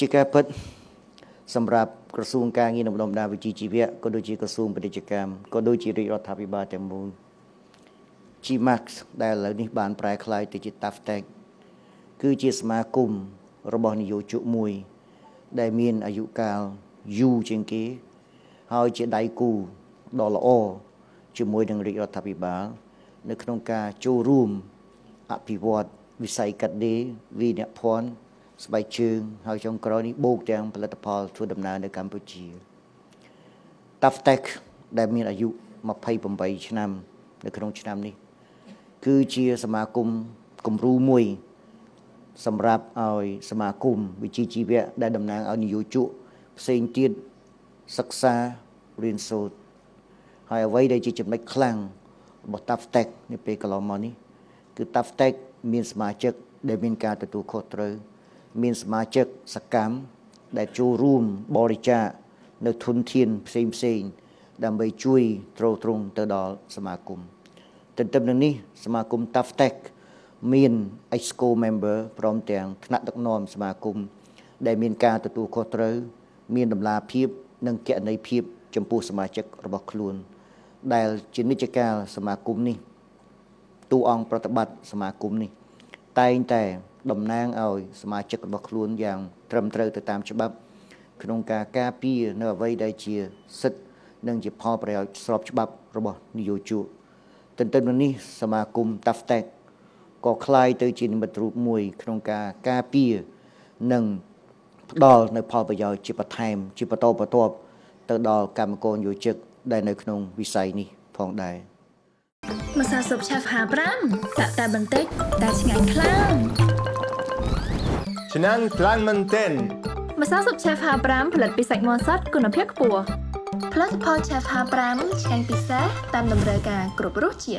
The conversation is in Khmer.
ជាការពិតសម្រាប់ក្រសួងការងារនិងបណ្ដុំបណ្ដាវិជ្ជាជីវៈក៏ដូចជាក្រសួងពាណិជ្ជកម្មក៏ដូចជារាជរដ្ឋាភិបាលទាំងមូល Gmax ដែលឥឡូវនេះបានប្រែក្លាយទៅជា Taftec គឺជាសមាគមរបស់នយោជកមួយ ដែលមានអាយុកាលយូរជាងគេ ហើយជាដៃគូដ៏ល្អជាមួយនឹងរាជរដ្ឋាភិបាលនៅក្នុងការចូលរួមអភិវឌ្ឍវិស័យកាត់ដេរវិនិយោគភ័ណ្ឌស្បែកជើងហើយចុងក្រោយនេះបូកទាំងផលិតផលធ្វើដំណើរនៅកម្ពុជា Taftech ដែលមានអាយុ28ឆ្នាំនៅក្នុងឆ្នាំនេះ គឺជាសមាគមគំរូមួយ សម្រាប់ឲ្យសមាគមវិជាជីវៈដែលតំណាងឲ្យនយោជក ផ្សេងទៀតសិក្សារៀនសូត្រហើយអ្វីដែលជាចំណុចខ្លាំងរបស់ Taftech នៅពេលកន្លងមកនេះគឺ Taftech មានសមាជិក ដែលមានការទទួលខុសត្រូវមានសមាជិកសកម្មដែលចូលរួមបរិច្ចាគនៅធនធានផ្សេងផ្សេងដើម្បីជួយទ្រទ្រង់ទៅដល់សមាគមទន្ទឹមនឹងនេះសមាគម Taftek មាន Exco member ព្រមទាំងថ្នាក់ដឹកនាំសមាគមដែលមានការទទួលខុសត្រូវមានតម្លាភាពនិងគណនេយ្យភាពចំពោះសមាជិករបស់ខ្លួន ដែលជានិច្ចកាល សមាគមនេះតួអង្គប្រតិបត្តិសមាគមនេះ តែងតែតំណាងឲ្យសមាជិករបស់ខ្លួនយ៉ាង ត្រឹមត្រូវទៅតាមច្បាប់ក្នុងការការពារនៅអ្វីដែលជា សិទ្ធិនិងជាផលប្រយោជន៍ស្របច្បាប់របស់នយោជកទន្ទឹមនឹងនេះសមាគម Taftek ក៏คล้ายទៅជានិមិត្តរូបមួយ ក្នុងការការពារនិងផ្ដល់នៅផលប្រយោជន៍ជាបន្ថែមជាបន្តបន្ទាប់ទៅដល់កម្មករយោជិកដែលនៅក្នុងវិស័យនេះផងដែរម្សៅស៊ុបឆា5 5តែតែបន្តិចតែឆ្ងាញ់ខ្លាំងឆ្នាំងខ្លាំងមែនទែនម្សៅស៊ុប Chef 55ផលិតពីសាច់មាន់សុទ្ធគុណភាពខ្ពស់ផលិតផល Chef 55ឆ្ងាញ់ពិសេសតាមតម្រូវការគ្រប់រសជាតិ